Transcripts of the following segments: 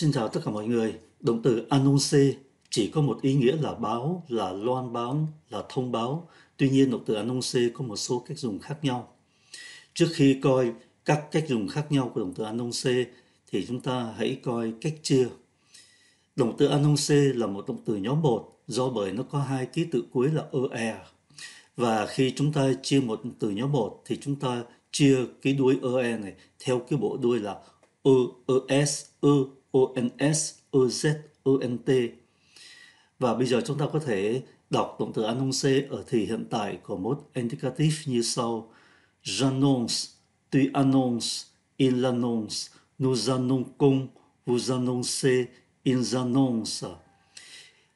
Xin chào tất cả mọi người. Động từ annonce chỉ có một ý nghĩa là báo, là loan báo, là thông báo. Tuy nhiên, động từ annonce có một số cách dùng khác nhau. Trước khi coi các cách dùng khác nhau của động từ annonce thì chúng ta hãy coi cách chia. Động từ annonce là một động từ nhóm một do bởi nó có hai ký tự cuối là er. Và khi chúng ta chia một động từ nhóm một thì chúng ta chia cái đuôi er này theo cái bộ đuôi là es, e ONS, OZ, ONT. Và bây giờ chúng ta có thể đọc động từ annoncer ở thì hiện tại của mốt indicative như sau. J'annonce, tu annonce, il annonce, nous annonçons, vous annoncez, ils annoncent.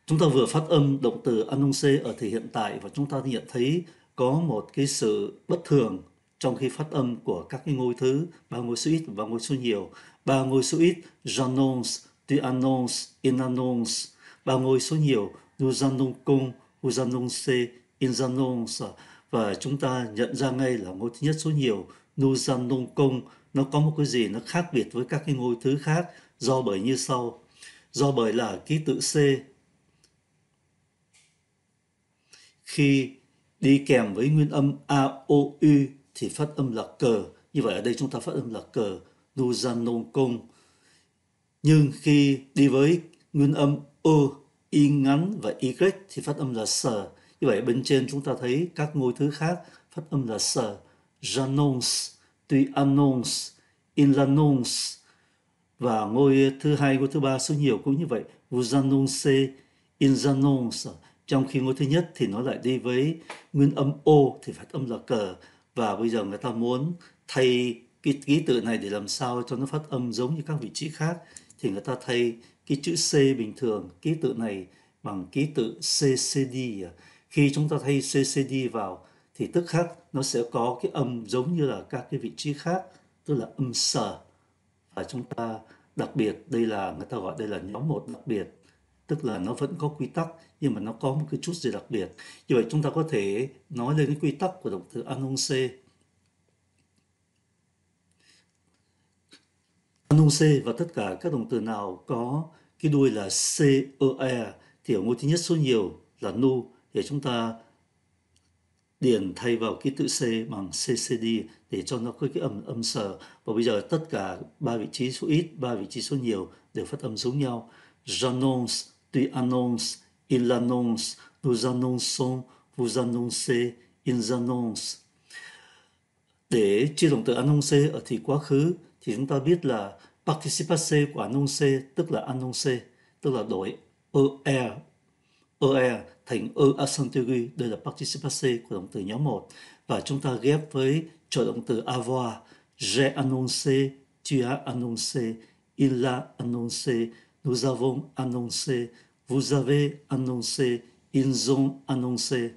Chúng ta vừa phát âm động từ annoncer ở thì hiện tại và chúng ta nhận thấy có một cái sự bất thường trong khi phát âm của các cái ngôi thứ ba ngôi số ít và ngôi số nhiều ba ngôi số ít janons tu annonce in annonce ba ngôi số nhiều nous annonçons vous annoncez ils annoncent và chúng ta nhận ra ngay là ngôi thứ nhất số nhiều nous annonçons nó có một cái gì nó khác biệt với các cái ngôi thứ khác do bởi như sau do bởi là ký tự c khi đi kèm với nguyên âm a o u thì phát âm là cờ như vậy ở đây chúng ta phát âm là cờ Nuzanong Kong nhưng khi đi với nguyên âm ơ y ngắn và y thì phát âm là sờ như vậy bên trên chúng ta thấy các ngôi thứ khác phát âm là sờ Janons tuy anons inlanons và ngôi thứ hai ngôi thứ ba số nhiều cũng như vậy Vuzanonse inzanons trong khi ngôi thứ nhất thì nó lại đi với nguyên âm o thì phát âm là cờ và bây giờ người ta muốn thay cái ký tự này để làm sao cho nó phát âm giống như các vị trí khác thì người ta thay cái chữ C bình thường ký tự này bằng ký tự CCD khi chúng ta thay CCD vào thì tức khắc nó sẽ có cái âm giống như là các cái vị trí khác tức là âm sờ và chúng ta đặc biệt đây là người ta gọi đây là nhóm một đặc biệt tức là nó vẫn có quy tắc nhưng mà nó có một cái chút gì đặc biệt như vậy chúng ta có thể nói lên cái quy tắc của động từ annoncer annoncer và tất cả các động từ nào có cái đuôi là c-e thì ở ngôi thứ nhất số nhiều là nu để chúng ta điền thay vào ký tự C bằng CCD để cho nó có cái âm âm sờ và bây giờ tất cả ba vị trí số ít ba vị trí số nhiều đều phát âm giống nhau Janons tu annonces, il annonce, nous annonçons, vous annoncez, ils annoncent. Để chia động từ annoncer ở thì quá khứ thì chúng ta biết là participe của annoncer tức là annoncer, tức là đổi er, er thành er accent aigu, đây là participe của động từ nhóm 1 và chúng ta ghép với trợ động từ avoir, j'ai annoncé, tu as annoncé, il a annoncé, nous avons annoncé, vous avez annoncé, ils ont annoncé.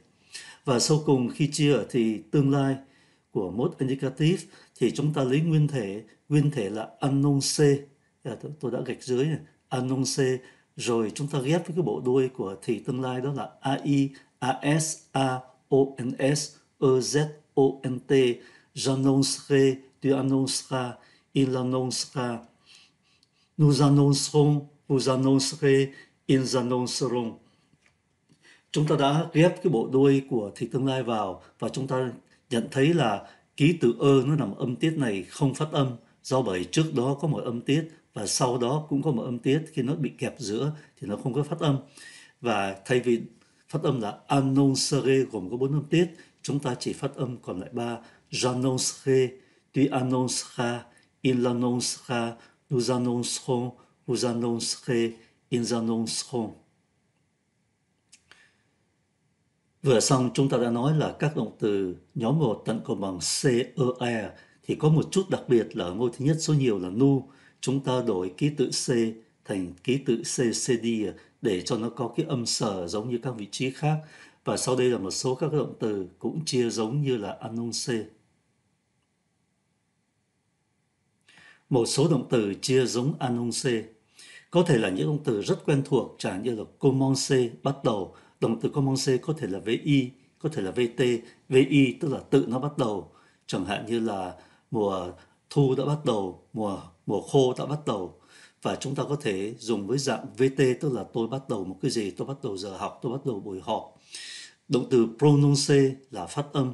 Và sau cùng khi chia thì tương lai của mốt indicative thì chúng ta lấy nguyên thể, nguyên thể là annoncé. Dạ, tôi, đã gạch dưới này, annoncé rồi chúng ta ghép với cái bộ đuôi của thì tương lai đó là AI, AS, A, O, N, S, E, Z, O, N, T, j'annoncerai, tu annonceras, il annoncera, nous annoncerons, Uzanosre Inzanosrong. Chúng ta đã ghép cái bộ đuôi của thì tương lai vào và chúng ta nhận thấy là ký tự ơ nó nằm âm tiết này không phát âm do bởi trước đó có một âm tiết và sau đó cũng có một âm tiết khi nó bị kẹp giữa thì nó không có phát âm và thay vì phát âm là annonsere gồm có bốn âm tiết chúng ta chỉ phát âm còn lại ba j'annoncerai tu annoncera, il annoncera nous annoncerons vous annoncerez, ils annonceront. Vừa xong chúng ta đã nói là các động từ nhóm 1 tận cùng bằng c, CER e thì có một chút đặc biệt là ngôi thứ nhất số nhiều là nu. Chúng ta đổi ký tự C thành ký tự CCD để cho nó có cái âm sở giống như các vị trí khác. Và sau đây là một số các động từ cũng chia giống như là annonce. Một số động từ chia giống annonce có thể là những động từ rất quen thuộc chẳng như là commencer bắt đầu động từ commencer có thể là vi có thể là vt vi tức là tự nó bắt đầu chẳng hạn như là mùa thu đã bắt đầu mùa mùa khô đã bắt đầu và chúng ta có thể dùng với dạng vt tức là tôi bắt đầu một cái gì tôi bắt đầu giờ học tôi bắt đầu buổi họp động từ prononcer là phát âm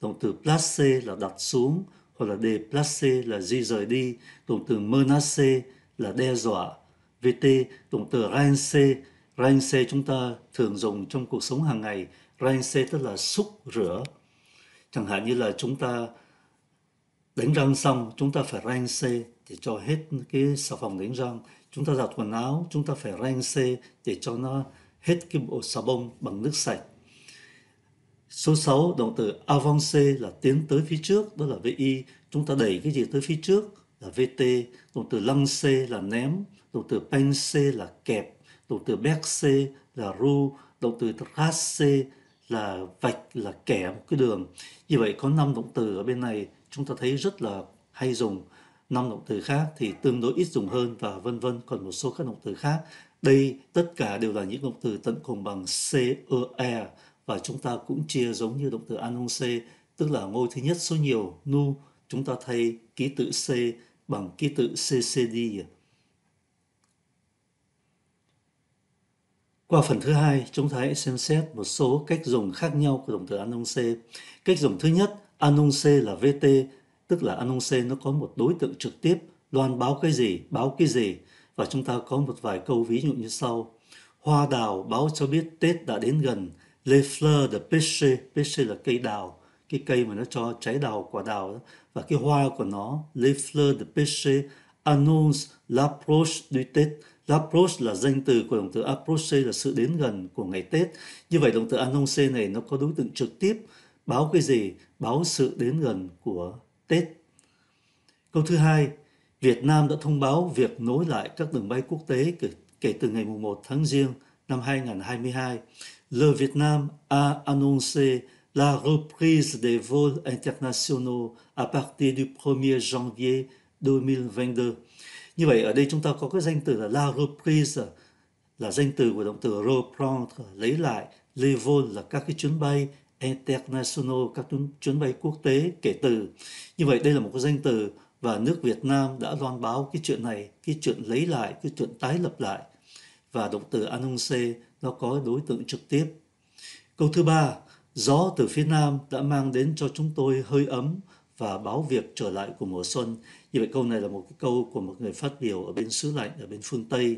động từ place là đặt xuống hoặc là de place là di rời đi động từ menace là đe dọa VT, động từ rinse. Rinse chúng ta thường dùng trong cuộc sống hàng ngày. Rinse tức là xúc rửa. Chẳng hạn như là chúng ta đánh răng xong, chúng ta phải rinse để cho hết cái xà phòng đánh răng. Chúng ta giặt quần áo, chúng ta phải rinse để cho nó hết cái bộ xà bông bằng nước sạch. Số 6, động từ avance là tiến tới phía trước, đó là VI. Chúng ta đẩy cái gì tới phía trước là VT. Động từ lăng c là ném động từ pense là kẹp động từ berce là ru động từ trace là vạch là kẻ một cái đường như vậy có năm động từ ở bên này chúng ta thấy rất là hay dùng năm động từ khác thì tương đối ít dùng hơn và vân vân còn một số các động từ khác đây tất cả đều là những động từ tận cùng bằng c e, e và chúng ta cũng chia giống như động từ annoncé tức là ngôi thứ nhất số nhiều nu chúng ta thay ký tự C bằng ký tự CCD Qua phần thứ hai, chúng ta hãy xem xét một số cách dùng khác nhau của động từ annoncer. Cách dùng thứ nhất, annoncer là VT, tức là annoncer nó có một đối tượng trực tiếp, loan báo cái gì, báo cái gì. Và chúng ta có một vài câu ví dụ như sau. Hoa đào báo cho biết Tết đã đến gần. Les fleurs de pêche, pêche là cây đào, cái cây mà nó cho trái đào, quả đào đó. Và cái hoa của nó, les fleurs de pêche annonce l'approche du Tết Approach là danh từ của động từ approcher là sự đến gần của ngày Tết. Như vậy động từ annoncer này nó có đối tượng trực tiếp báo cái gì? Báo sự đến gần của Tết. Câu thứ hai, Việt Nam đã thông báo việc nối lại các đường bay quốc tế kể, kể từ ngày 1 tháng Giêng năm 2022. Le Vietnam a annoncé la reprise des vols internationaux à partir du 1er janvier 2022. Như vậy ở đây chúng ta có cái danh từ là la reprise là danh từ của động từ reprendre lấy lại, les vols là các cái chuyến bay international các chuyến bay quốc tế kể từ. Như vậy đây là một cái danh từ và nước Việt Nam đã loan báo cái chuyện này, cái chuyện lấy lại, cái chuyện tái lập lại. Và động từ annoncer nó có đối tượng trực tiếp. Câu thứ ba, gió từ phía Nam đã mang đến cho chúng tôi hơi ấm và báo việc trở lại của mùa xuân như vậy câu này là một cái câu của một người phát biểu ở bên xứ lạnh ở bên phương tây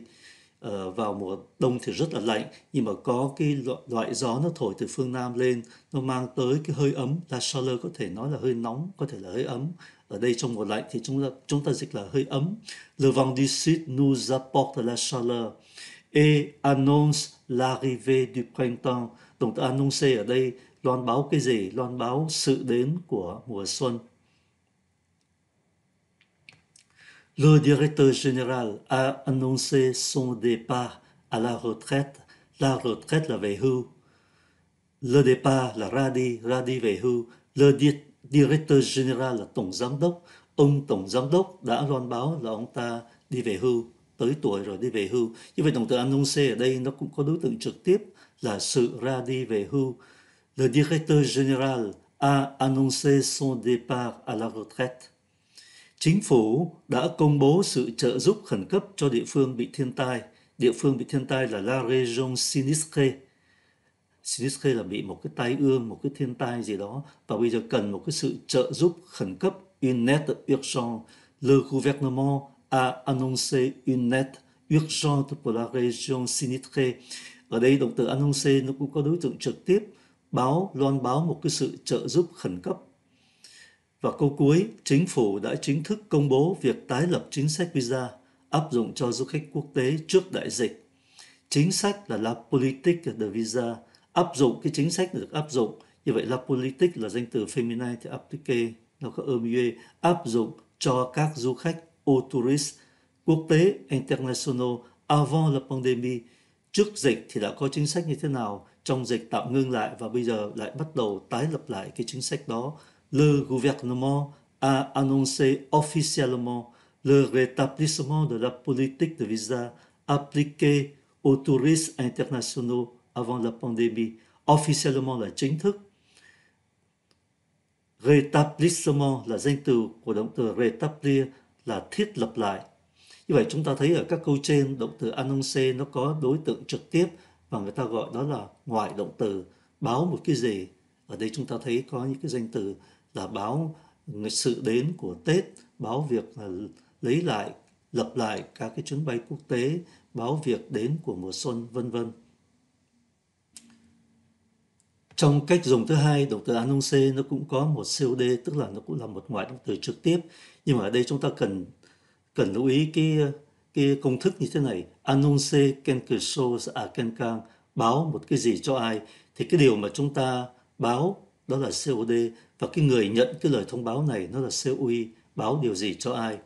ờ, vào mùa đông thì rất là lạnh nhưng mà có cái loại, loại gió nó thổi từ phương nam lên nó mang tới cái hơi ấm La Chaleur có thể nói là hơi nóng có thể là hơi ấm ở đây trong mùa lạnh thì chúng ta chúng ta dịch là hơi ấm le vent du sud nous apporte la chaleur et annonce l'arrivée du printemps động từ annoncer ở đây loan báo cái gì loan báo sự đến của mùa xuân Le directeur général a annoncé son départ à la retraite. La retraite, la về Le départ, la Radi đi, Le directeur général, la Ông tổng giám đốc đã loan báo là ông Le directeur général a annoncé son départ à la retraite. Chính phủ đã công bố sự trợ giúp khẩn cấp cho địa phương bị thiên tai. Địa phương bị thiên tai là La Région Sinistre. Sinistre là bị một cái tai ương, một cái thiên tai gì đó. Và bây giờ cần một cái sự trợ giúp khẩn cấp, une aide Le gouvernement a annoncé une aide urgente pour la région Sinistre. Ở đây động từ annoncé nó cũng có đối tượng trực tiếp, báo, loan báo một cái sự trợ giúp khẩn cấp và câu cuối, chính phủ đã chính thức công bố việc tái lập chính sách visa áp dụng cho du khách quốc tế trước đại dịch. Chính sách là La Politique de Visa, áp dụng cái chính sách được áp dụng. Như vậy La Politique là danh từ feminine thì applique nó có âm ơ e, áp dụng cho các du khách au tourist quốc tế international avant la pandémie trước dịch thì đã có chính sách như thế nào trong dịch tạm ngưng lại và bây giờ lại bắt đầu tái lập lại cái chính sách đó le gouvernement a annoncé officiellement le rétablissement de la politique de visa appliquée aux touristes internationaux avant la pandémie. Officiellement là chính thức. Rétablissement là danh từ của động từ rétablir là thiết lập lại. Như vậy chúng ta thấy ở các câu trên động từ annoncer nó có đối tượng trực tiếp và người ta gọi đó là ngoại động từ báo một cái gì. Ở đây chúng ta thấy có những cái danh từ là báo sự đến của Tết, báo việc lấy lại, lập lại các cái chuyến bay quốc tế, báo việc đến của mùa xuân vân vân. Trong cách dùng thứ hai, động từ annoncé nó cũng có một COD, tức là nó cũng là một ngoại động từ trực tiếp. Nhưng mà ở đây chúng ta cần cần lưu ý cái cái công thức như thế này. Annonce quelque chose à quelqu'un, báo một cái gì cho ai. Thì cái điều mà chúng ta báo đó là COD và cái người nhận cái lời thông báo này nó là COI báo điều gì cho ai.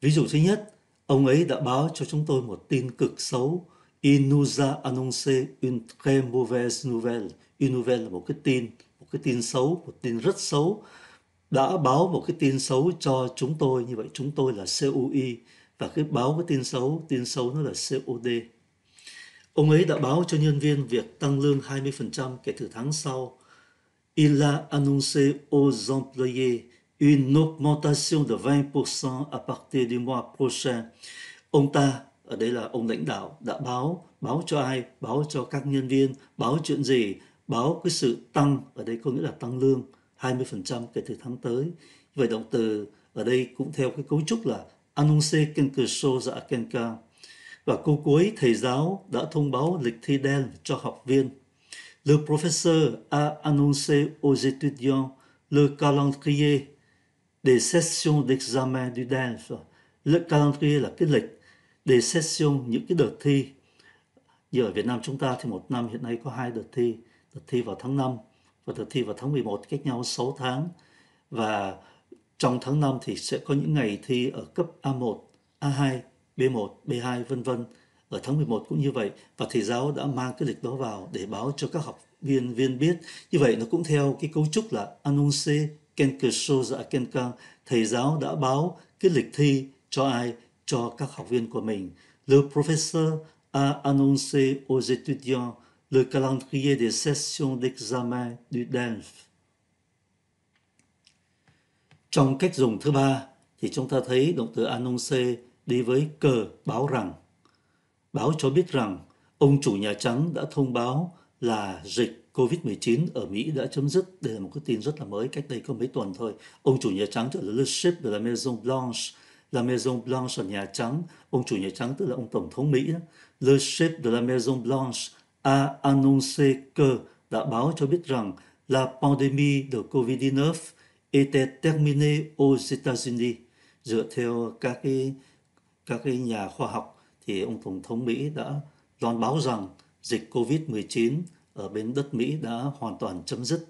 Ví dụ thứ nhất, ông ấy đã báo cho chúng tôi một tin cực xấu. Il nous a annoncé une très mauvaise nouvelle. Une nouvelle là một cái tin, một cái tin xấu, một tin rất xấu. Đã báo một cái tin xấu cho chúng tôi, như vậy chúng tôi là COI. Và cái báo cái tin xấu, tin xấu nó là COD. Ông ấy đã báo cho nhân viên việc tăng lương 20% kể từ tháng sau il a annoncé aux employés une augmentation de 20% à partir du mois prochain. Ông ta, ở đây là ông lãnh đạo, đã báo, báo cho ai, báo cho các nhân viên, báo chuyện gì, báo cái sự tăng, ở đây có nghĩa là tăng lương 20% kể từ tháng tới. Về động từ ở đây cũng theo cái cấu trúc là annoncer quelque chose à quelqu'un. Và câu cuối, thầy giáo đã thông báo lịch thi đen cho học viên Le professeur a annoncé aux étudiants le calendrier des sessions d'examen du DELF. Le calendrier là cái lịch để session những cái đợt thi. Giờ ở Việt Nam chúng ta thì một năm hiện nay có hai đợt thi, đợt thi vào tháng 5 và đợt thi vào tháng 11 cách nhau 6 tháng. Và trong tháng 5 thì sẽ có những ngày thi ở cấp A1, A2, B1, B2 vân vân ở tháng 11 cũng như vậy và thầy giáo đã mang cái lịch đó vào để báo cho các học viên viên biết như vậy nó cũng theo cái cấu trúc là annonce quelque chose à thầy giáo đã báo cái lịch thi cho ai cho các học viên của mình le professeur a annoncé aux étudiants le calendrier des sessions d'examen du DELF trong cách dùng thứ ba thì chúng ta thấy động từ annoncer đi với cờ báo rằng Báo cho biết rằng ông chủ Nhà Trắng đã thông báo là dịch COVID-19 ở Mỹ đã chấm dứt. Đây là một cái tin rất là mới, cách đây có mấy tuần thôi. Ông chủ Nhà Trắng tức là leadership, Chef de la Maison Blanche, la Maison Blanche ở Nhà Trắng. Ông chủ Nhà Trắng tức là ông Tổng thống Mỹ. leadership, Chef de la Maison Blanche a annoncé que đã báo cho biết rằng la pandémie de COVID-19 était terminée aux États-Unis dựa theo các cái các cái nhà khoa học thì ông Tổng thống Mỹ đã loan báo rằng dịch COVID-19 ở bên đất Mỹ đã hoàn toàn chấm dứt.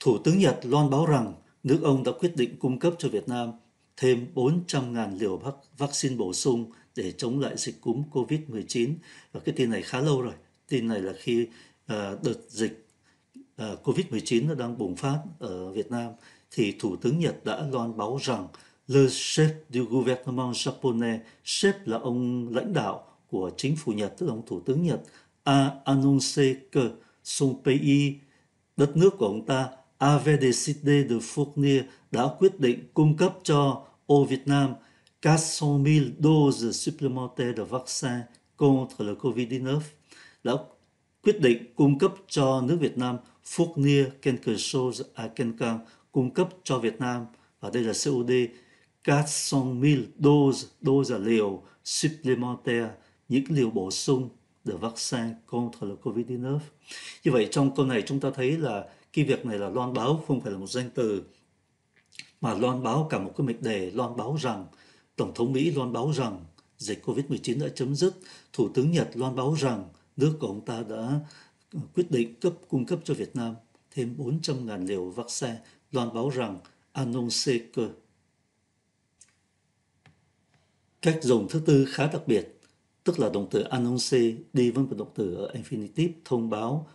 Thủ tướng Nhật loan báo rằng nước ông đã quyết định cung cấp cho Việt Nam thêm 400.000 liều vaccine bổ sung để chống lại dịch cúm COVID-19. Và cái tin này khá lâu rồi. Tin này là khi à, đợt dịch à, COVID-19 nó đang bùng phát ở Việt Nam thì Thủ tướng Nhật đã loan báo rằng Le chef du gouvernement japonais, chef là ông lãnh đạo của chính phủ Nhật, tức là ông thủ tướng Nhật, a annoncé que son pays, đất nước của ông ta, avait décidé de fournir, đã quyết định cung cấp cho Việt Nam 400 000 doses supplémentaires de vaccin contre le COVID-19, đã quyết định cung cấp cho nước Việt Nam fournir quelque chose à quelqu'un, cung cấp cho Việt Nam, và đây là COD 400 000 dose, dose là liều supplémentaire, những liều bổ sung de vaccine contre le COVID-19. Như vậy trong câu này chúng ta thấy là cái việc này là loan báo không phải là một danh từ mà loan báo cả một cái mệnh đề loan báo rằng Tổng thống Mỹ loan báo rằng dịch COVID-19 đã chấm dứt, Thủ tướng Nhật loan báo rằng nước của ông ta đã quyết định cấp cung cấp cho Việt Nam thêm 400.000 liều vaccine, loan báo rằng annonce que Cách dùng thứ tư khá đặc biệt, tức là động từ annonce đi với một động từ ở infinitive thông báo.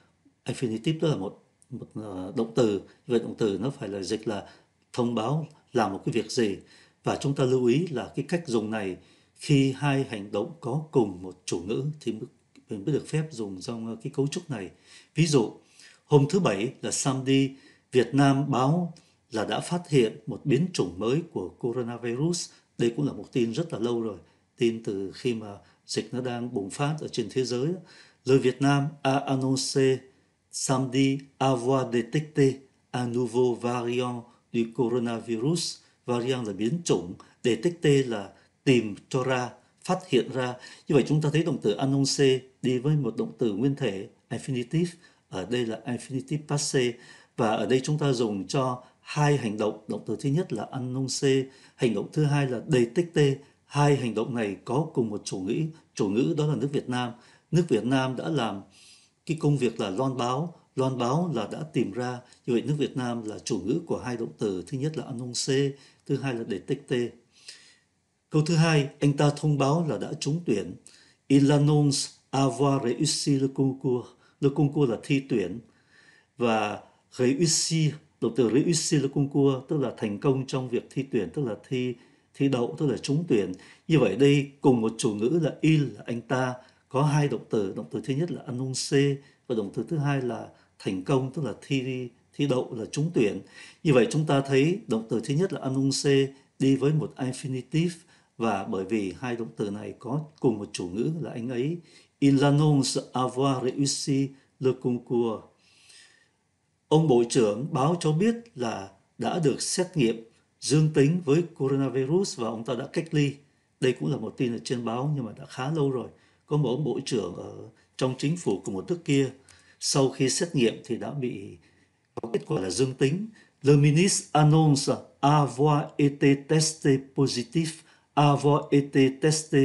Infinitive đó là một, một ờ, động từ, vậy động từ nó phải là dịch là thông báo làm một cái việc gì. Và chúng ta lưu ý là cái cách dùng này khi hai hành động có cùng một chủ ngữ thì mình mới được phép dùng trong ờ, cái cấu trúc này. Ví dụ, hôm thứ Bảy là Samedi, Việt Nam báo là đã phát hiện một biến chủng mới của coronavirus – đây cũng là một tin rất là lâu rồi tin từ khi mà dịch nó đang bùng phát ở trên thế giới le Vietnam a annoncé samedi avoir à détecté un nouveau variant du coronavirus variant là biến chủng détecté là tìm cho ra phát hiện ra như vậy chúng ta thấy động từ annoncé đi với một động từ nguyên thể infinitive ở đây là infinitive passé và ở đây chúng ta dùng cho hai hành động động từ thứ nhất là ăn nông xê hành động thứ hai là đầy tích tê hai hành động này có cùng một chủ ngữ chủ ngữ đó là nước Việt Nam nước Việt Nam đã làm cái công việc là loan báo loan báo là đã tìm ra như vậy nước Việt Nam là chủ ngữ của hai động từ thứ nhất là ăn nông xê thứ hai là đầy tích tê câu thứ hai anh ta thông báo là đã trúng tuyển il annonce avoir réussi le concours le concours là thi tuyển và réussi động từ cung cua tức là thành công trong việc thi tuyển tức là thi thi đậu tức là trúng tuyển như vậy đây cùng một chủ ngữ là il là anh ta có hai động từ động từ thứ nhất là annonce và động từ thứ hai là thành công tức là thi thi đậu là trúng tuyển như vậy chúng ta thấy động từ thứ nhất là annonce đi với một infinitive và bởi vì hai động từ này có cùng một chủ ngữ là anh ấy il annonce avoir réussi le concours Ông Bộ trưởng báo cho biết là đã được xét nghiệm dương tính với coronavirus và ông ta đã cách ly. Đây cũng là một tin ở trên báo nhưng mà đã khá lâu rồi. Có một ông bộ trưởng ở trong chính phủ của một nước kia sau khi xét nghiệm thì đã bị có kết quả là dương tính. Le ministre annonce avoir été testé positif, avoir été testé,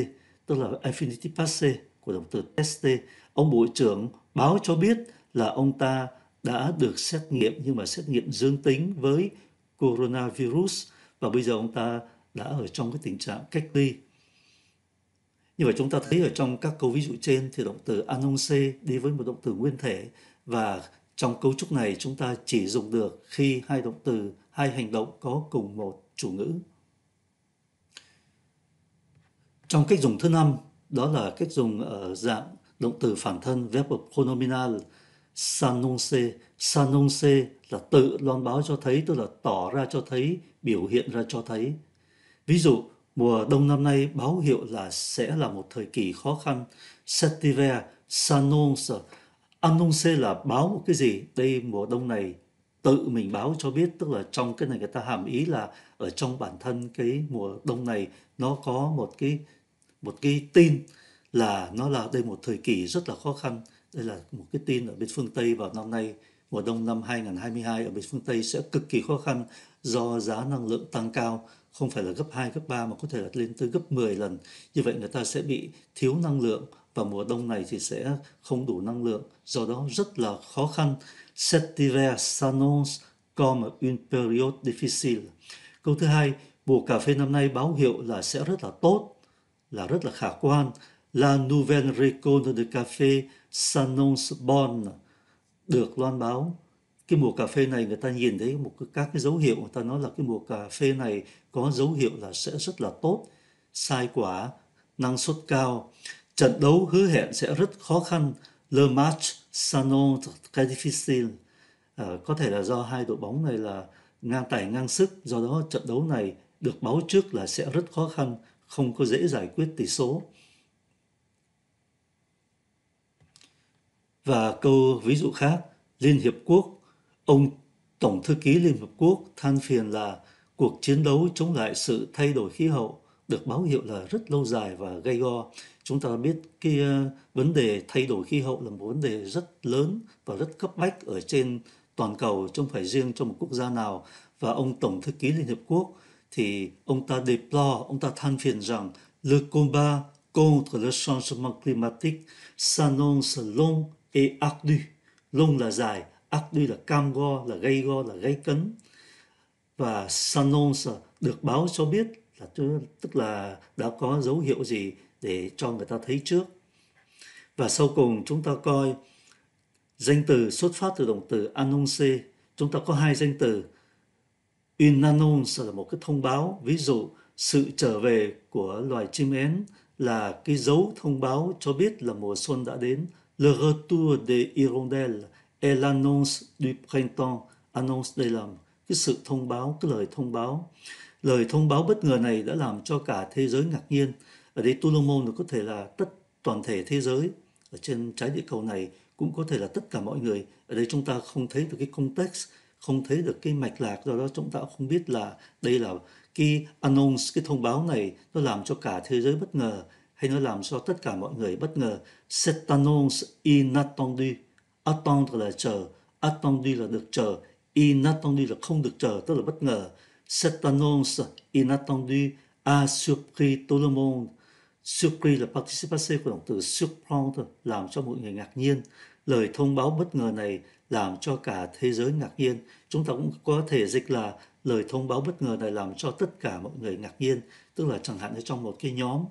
tức là infinity passé của động từ testé. Ông bộ trưởng báo cho biết là ông ta đã được xét nghiệm nhưng mà xét nghiệm dương tính với coronavirus và bây giờ ông ta đã ở trong cái tình trạng cách ly. Như vậy chúng ta thấy ở trong các câu ví dụ trên thì động từ annonce đi với một động từ nguyên thể và trong cấu trúc này chúng ta chỉ dùng được khi hai động từ, hai hành động có cùng một chủ ngữ. Trong cách dùng thứ năm đó là cách dùng ở ờ, dạng động từ phản thân verb of Sanonse, Sanonse là tự loan báo cho thấy, tức là tỏ ra cho thấy, biểu hiện ra cho thấy. Ví dụ, mùa đông năm nay báo hiệu là sẽ là một thời kỳ khó khăn. Setiver, Sanonse, Anonse là báo một cái gì? Đây mùa đông này tự mình báo cho biết, tức là trong cái này người ta hàm ý là ở trong bản thân cái mùa đông này nó có một cái một cái tin là nó là đây một thời kỳ rất là khó khăn đây là một cái tin ở bên phương Tây vào năm nay, mùa đông năm 2022 ở bên phương Tây sẽ cực kỳ khó khăn do giá năng lượng tăng cao, không phải là gấp 2, gấp 3 mà có thể là lên tới gấp 10 lần. Như vậy người ta sẽ bị thiếu năng lượng và mùa đông này thì sẽ không đủ năng lượng, do đó rất là khó khăn. Cet hiver s'annonce comme une période difficile. Câu thứ hai, mùa cà phê năm nay báo hiệu là sẽ rất là tốt, là rất là khả quan. La nouvelle récolte de café Sanons Bon được loan báo cái mùa cà phê này người ta nhìn thấy một các cái dấu hiệu người ta nói là cái mùa cà phê này có dấu hiệu là sẽ rất là tốt sai quả năng suất cao trận đấu hứa hẹn sẽ rất khó khăn Le match Sanon très difficile à, có thể là do hai đội bóng này là ngang tài ngang sức do đó trận đấu này được báo trước là sẽ rất khó khăn không có dễ giải quyết tỷ số Và câu ví dụ khác, Liên Hiệp Quốc, ông Tổng Thư ký Liên Hiệp Quốc than phiền là cuộc chiến đấu chống lại sự thay đổi khí hậu được báo hiệu là rất lâu dài và gay go. Chúng ta biết cái vấn đề thay đổi khí hậu là một vấn đề rất lớn và rất cấp bách ở trên toàn cầu chứ không phải riêng cho một quốc gia nào. Và ông Tổng Thư ký Liên Hiệp Quốc thì ông ta deplore, ông ta than phiền rằng le combat contre le changement climatique s'annonce long e ardu lông là dài ác ardu là cam go là gây go là gây cấn và sanons được báo cho biết là tức là đã có dấu hiệu gì để cho người ta thấy trước và sau cùng chúng ta coi danh từ xuất phát từ động từ annonce chúng ta có hai danh từ in annonce là một cái thông báo ví dụ sự trở về của loài chim én là cái dấu thông báo cho biết là mùa xuân đã đến le retour des hirondelles et l'annonce du printemps, annonce des l'homme, cái sự thông báo, cái lời thông báo. Lời thông báo bất ngờ này đã làm cho cả thế giới ngạc nhiên. Ở đây Tulumon có thể là tất toàn thể thế giới, ở trên trái địa cầu này cũng có thể là tất cả mọi người. Ở đây chúng ta không thấy được cái context, không thấy được cái mạch lạc, do đó chúng ta không biết là đây là cái annonce, cái thông báo này nó làm cho cả thế giới bất ngờ hay nó làm cho tất cả mọi người bất ngờ. Cette annonce inattendue. Attendre là chờ, attendu là được chờ, inattendu là không được chờ, tức là bất ngờ. Cette annonce inattendue a surpris tout le monde. Surpris là participe của động từ surprendre, làm cho mọi người ngạc nhiên. Lời thông báo bất ngờ này làm cho cả thế giới ngạc nhiên. Chúng ta cũng có thể dịch là lời thông báo bất ngờ này làm cho tất cả mọi người ngạc nhiên. Tức là chẳng hạn như trong một cái nhóm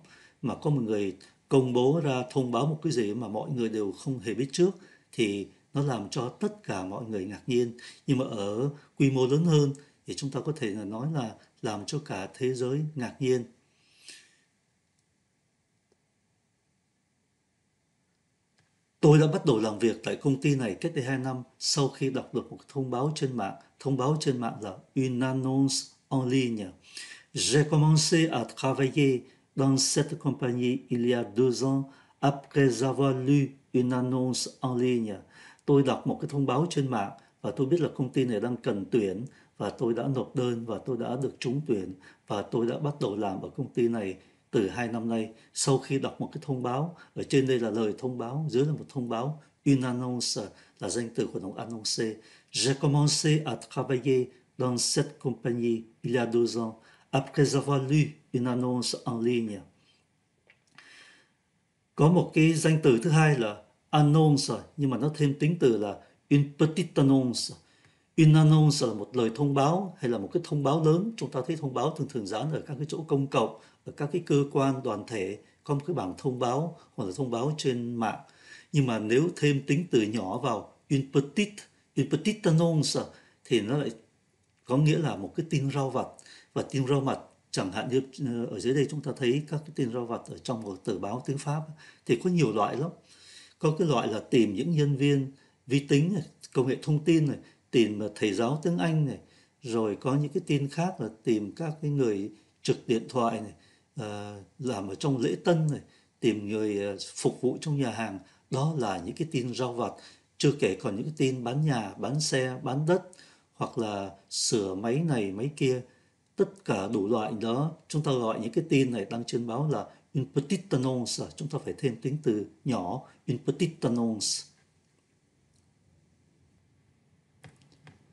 mà có một người công bố ra thông báo một cái gì mà mọi người đều không hề biết trước thì nó làm cho tất cả mọi người ngạc nhiên nhưng mà ở quy mô lớn hơn thì chúng ta có thể là nói là làm cho cả thế giới ngạc nhiên Tôi đã bắt đầu làm việc tại công ty này cách đây 2 năm sau khi đọc được một thông báo trên mạng. Thông báo trên mạng là Une annonce en ligne. J'ai commencé à travailler dans cette compagnie il y a deux ans après avoir lu une annonce en ligne. Tôi đọc một cái thông báo trên mạng và tôi biết là công ty này đang cần tuyển và tôi đã nộp đơn và tôi đã được trúng tuyển và tôi đã bắt đầu làm ở công ty này từ hai năm nay sau khi đọc một cái thông báo ở trên đây là lời thông báo dưới là một thông báo une annonce là danh từ của động annoncer j'ai commencé à travailler dans cette compagnie il y a deux ans après avoir lu une annonce en ligne. Có một cái danh từ thứ hai là annonce nhưng mà nó thêm tính từ là une petite annonce. Une annonce là một lời thông báo hay là một cái thông báo lớn. Chúng ta thấy thông báo thường thường dán ở các cái chỗ công cộng, ở các cái cơ quan, đoàn thể, có một cái bảng thông báo hoặc là thông báo trên mạng. Nhưng mà nếu thêm tính từ nhỏ vào une petite, une petite annonce thì nó lại có nghĩa là một cái tin rau vặt và tin rau mặt chẳng hạn như ờ, ở dưới đây chúng ta thấy các cái tin rau vặt ở trong một tờ báo tiếng Pháp thì có nhiều loại lắm có cái loại là tìm những nhân viên vi tính này, công nghệ thông tin này tìm ờ, thầy giáo tiếng Anh này rồi có những cái tin khác là tìm các cái người trực điện thoại này ờ, làm ở trong lễ tân này tìm người phục vụ trong nhà hàng đó là những cái tin rau vặt chưa kể còn những cái tin bán nhà bán xe bán đất hoặc là sửa máy này máy kia tất cả đủ loại đó chúng ta gọi những cái tin này đăng trên báo là in petit annonce chúng ta phải thêm tính từ nhỏ in petit annonce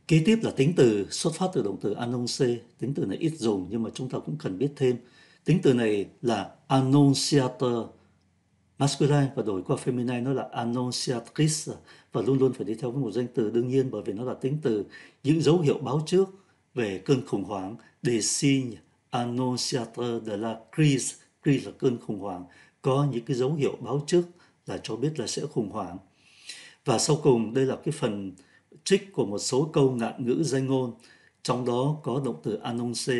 kế tiếp là tính từ xuất phát từ động từ annonce tính từ này ít dùng nhưng mà chúng ta cũng cần biết thêm tính từ này là annonciateur masculine và đổi qua feminine nó là annonciatrice và luôn luôn phải đi theo với một danh từ đương nhiên bởi vì nó là tính từ những dấu hiệu báo trước về cơn khủng hoảng De signes annonciateurs de la crise crise là cơn khủng hoảng có những cái dấu hiệu báo trước là cho biết là sẽ khủng hoảng và sau cùng đây là cái phần trích của một số câu ngạn ngữ danh ngôn trong đó có động từ annonce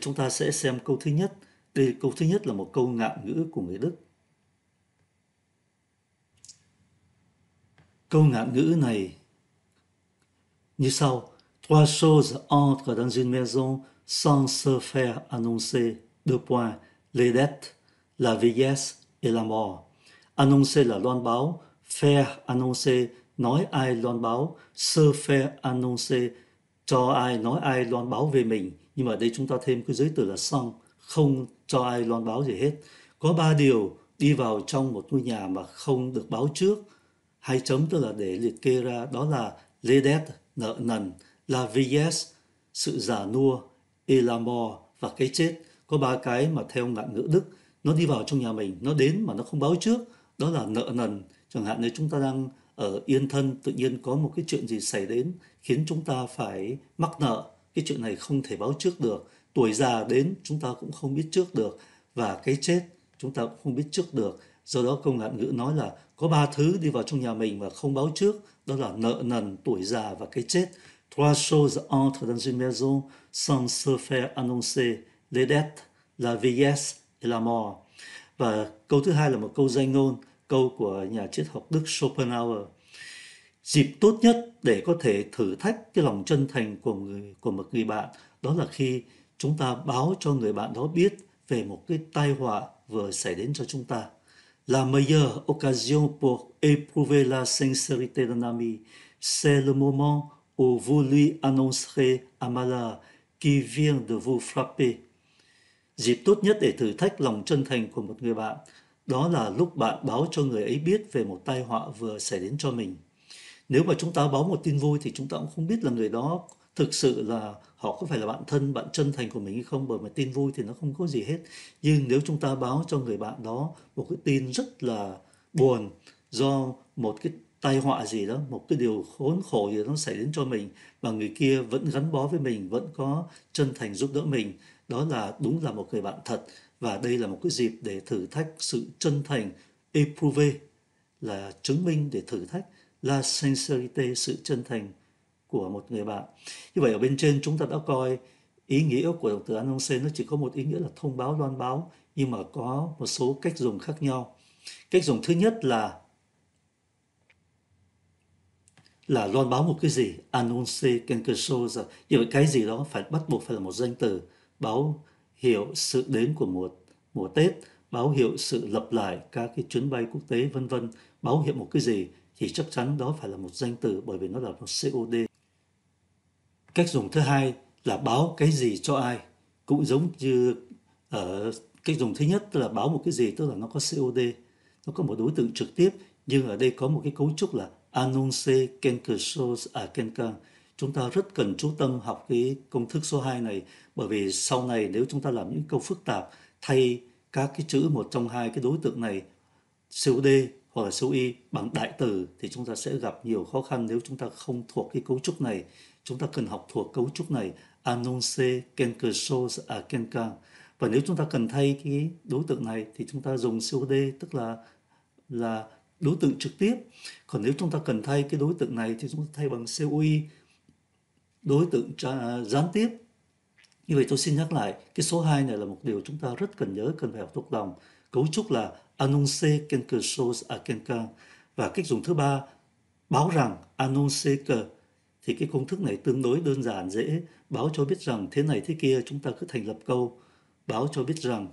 chúng ta sẽ xem câu thứ nhất đây câu thứ nhất là một câu ngạn ngữ của người đức Câu ngạn ngữ này như sau. Trois choses entrent dans une maison sans se faire annoncer. Deux points. Les dettes, la vieillesse et la mort. Annoncer là loan báo. Faire annoncer, nói ai loan báo. Se faire annoncer, cho ai, nói ai loan báo về mình. Nhưng mà đây chúng ta thêm cái giới từ là sans, không cho ai loan báo gì hết. Có ba điều đi vào trong một ngôi nhà mà không được báo trước hai chấm tức là để liệt kê ra đó là lê đét nợ nần la vies sự già nua elamor và cái chết có ba cái mà theo ngạn ngữ đức nó đi vào trong nhà mình nó đến mà nó không báo trước đó là nợ nần chẳng hạn nếu chúng ta đang ở yên thân tự nhiên có một cái chuyện gì xảy đến khiến chúng ta phải mắc nợ cái chuyện này không thể báo trước được tuổi già đến chúng ta cũng không biết trước được và cái chết chúng ta cũng không biết trước được do đó câu ngạn ngữ nói là có ba thứ đi vào trong nhà mình mà không báo trước đó là nợ nần tuổi già và cái chết trois choses entrent dans une maison sans se faire annoncer les dettes la vieillesse et la mort và câu thứ hai là một câu danh ngôn câu của nhà triết học đức Schopenhauer dịp tốt nhất để có thể thử thách cái lòng chân thành của người của một người bạn đó là khi chúng ta báo cho người bạn đó biết về một cái tai họa vừa xảy đến cho chúng ta La meilleure occasion pour éprouver la sincérité d'un ami, c'est le moment où vous lui annoncerez un malheur qui vient de vous frapper. Dịp tốt nhất để thử thách lòng chân thành của một người bạn, đó là lúc bạn báo cho người ấy biết về một tai họa vừa xảy đến cho mình. Nếu mà chúng ta báo một tin vui thì chúng ta cũng không biết là người đó thực sự là họ có phải là bạn thân bạn chân thành của mình hay không bởi mà tin vui thì nó không có gì hết nhưng nếu chúng ta báo cho người bạn đó một cái tin rất là buồn do một cái tai họa gì đó một cái điều khốn khổ gì đó xảy đến cho mình mà người kia vẫn gắn bó với mình vẫn có chân thành giúp đỡ mình đó là đúng là một người bạn thật và đây là một cái dịp để thử thách sự chân thành éprouvé là chứng minh để thử thách la sincerité sự chân thành của một người bạn như vậy ở bên trên chúng ta đã coi ý nghĩa của động từ annoncer nó chỉ có một ý nghĩa là thông báo loan báo nhưng mà có một số cách dùng khác nhau cách dùng thứ nhất là là loan báo một cái gì annoncer quelque chose như vậy cái gì đó phải bắt buộc phải là một danh từ báo hiệu sự đến của một mùa tết báo hiệu sự lập lại các cái chuyến bay quốc tế vân vân báo hiệu một cái gì thì chắc chắn đó phải là một danh từ bởi vì nó là một COD Cách dùng thứ hai là báo cái gì cho ai cũng giống như ở ờ, cách dùng thứ nhất là báo một cái gì tức là nó có COD nó có một đối tượng trực tiếp nhưng ở đây có một cái cấu trúc là annonce quelque a à chúng ta rất cần chú tâm học cái công thức số 2 này bởi vì sau này nếu chúng ta làm những câu phức tạp thay các cái chữ một trong hai cái đối tượng này COD hoặc là COI bằng đại từ thì chúng ta sẽ gặp nhiều khó khăn nếu chúng ta không thuộc cái cấu trúc này chúng ta cần học thuộc cấu trúc này annonce quelque chose à quelqu'un và nếu chúng ta cần thay cái đối tượng này thì chúng ta dùng COD tức là là đối tượng trực tiếp còn nếu chúng ta cần thay cái đối tượng này thì chúng ta thay bằng COI đối tượng gián tiếp như vậy tôi xin nhắc lại cái số 2 này là một điều chúng ta rất cần nhớ cần phải học thuộc lòng cấu trúc là annoncer quelque chose à quelqu'un và cách dùng thứ ba báo rằng annoncer que thì cái công thức này tương đối đơn giản dễ báo cho biết rằng thế này thế kia chúng ta cứ thành lập câu báo cho biết rằng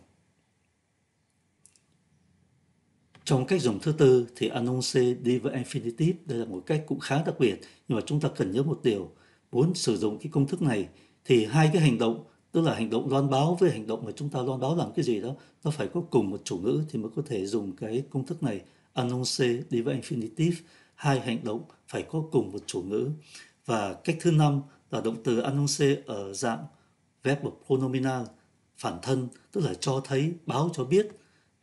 trong cách dùng thứ tư thì annonce đi với infinitive đây là một cách cũng khá đặc biệt nhưng mà chúng ta cần nhớ một điều muốn sử dụng cái công thức này thì hai cái hành động tức là hành động loan báo với hành động mà chúng ta loan báo làm cái gì đó nó phải có cùng một chủ ngữ thì mới có thể dùng cái công thức này annonce đi với infinitive hai hành động phải có cùng một chủ ngữ và cách thứ năm là động từ annonce ở dạng verb pronominal phản thân tức là cho thấy, báo cho biết.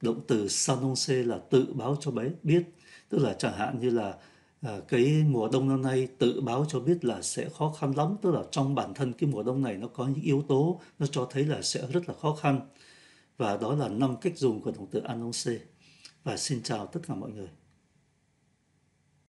Động từ s'annonce là tự báo cho bé biết, tức là chẳng hạn như là à, cái mùa đông năm nay tự báo cho biết là sẽ khó khăn lắm, tức là trong bản thân cái mùa đông này nó có những yếu tố nó cho thấy là sẽ rất là khó khăn. Và đó là năm cách dùng của động từ annonce. Và xin chào tất cả mọi người.